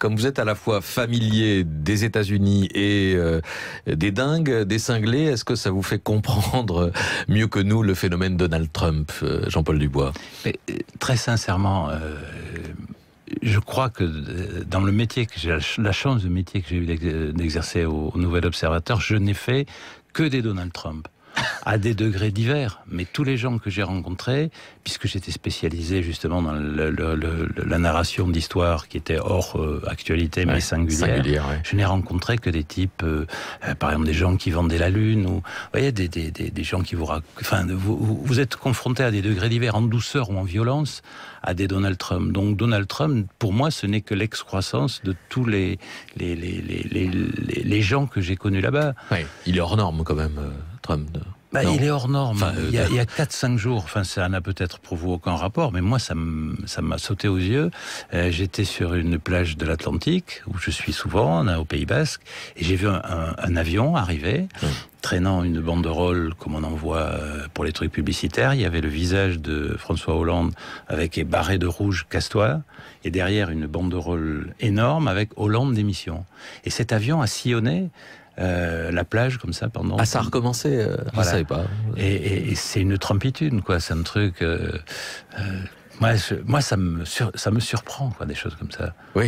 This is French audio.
comme vous êtes à la fois familier des États-Unis et euh, des dingues, des cinglés, est-ce que ça vous fait comprendre mieux que nous le phénomène Donald Trump, euh, Jean-Paul Dubois euh, Très sincèrement, je crois que dans le métier que j'ai la chance de métier que j'ai eu d'exercer au Nouvel Observateur, je n'ai fait que des Donald Trump à des degrés divers. Mais tous les gens que j'ai rencontrés, puisque j'étais spécialisé justement dans la narration d'histoire qui était hors euh, actualité mais singulière, je n'ai rencontré que des types, euh, euh, par exemple des gens qui vendaient la lune, ou vous des, gens qui vous enfin vous, vous êtes confronté à des degrés divers, en douceur ou en violence, à des Donald Trump. Donc Donald Trump, pour moi, ce n'est que l'excroissance de tous les, les, gens que j'ai connus là-bas. Oui, il est hors norme quand même. Bah, il est hors norme. Euh, il y a, 4-5 jours, enfin, ça n'a peut-être pour vous aucun rapport, mais moi, ça m'a sauté aux yeux. Euh, j'étais sur une plage de l'Atlantique, où je suis souvent, hein, au Pays Basque, et j'ai vu un, avion arriver, mm. traînant une banderole, comme on en voit euh, pour les trucs publicitaires. Il y avait le visage de François Hollande, avec barré de rouge, casse et derrière une banderole énorme, avec Hollande démission. Et cet avion a sillonné euh, la plage comme ça pendant. Ah, ça a recommencé. Euh, voilà. pas. Et, et, c'est une trompitude, quoi. C'est un truc. Euh, euh, moi, ça me ça me surprend, quoi, des choses comme ça. Oui.